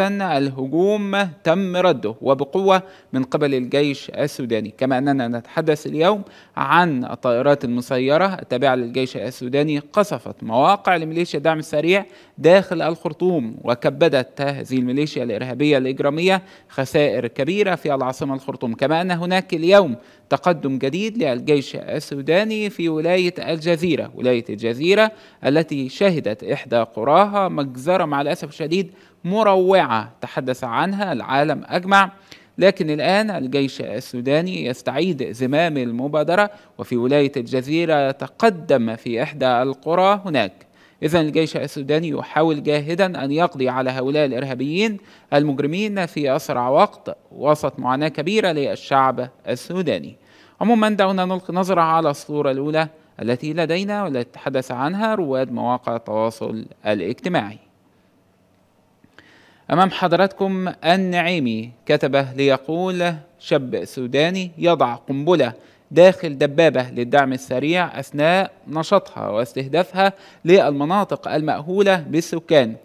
إذا الهجوم تم رده وبقوة من قبل الجيش السوداني كما أننا نتحدث اليوم عن الطائرات المسيرة التابعة للجيش السوداني قصفت مواقع لميليشيا الدعم السريع داخل الخرطوم وكبدت هذه الميليشيا الإرهابية الإجرامية خسائر كبيرة في العاصمة الخرطوم كما أن هناك اليوم تقدم جديد للجيش السوداني في ولاية الجزيرة ولاية الجزيرة التي شهدت إحدى قراها مجزرة مع الأسف الشديد مروعة تحدث عنها العالم أجمع لكن الآن الجيش السوداني يستعيد زمام المبادرة وفي ولاية الجزيرة تقدم في إحدى القرى هناك إذا الجيش السوداني يحاول جاهدا أن يقضي على هؤلاء الإرهابيين المجرمين في أسرع وقت وسط معاناة كبيرة للشعب السوداني عموما دعونا نلقي نظرة على الصورة الأولى التي لدينا والتي تحدث عنها رواد مواقع التواصل الاجتماعي أمام حضراتكم النعيمي كتبه ليقول شاب سوداني يضع قنبلة داخل دبابة للدعم السريع أثناء نشاطها واستهدافها للمناطق المأهولة بالسكان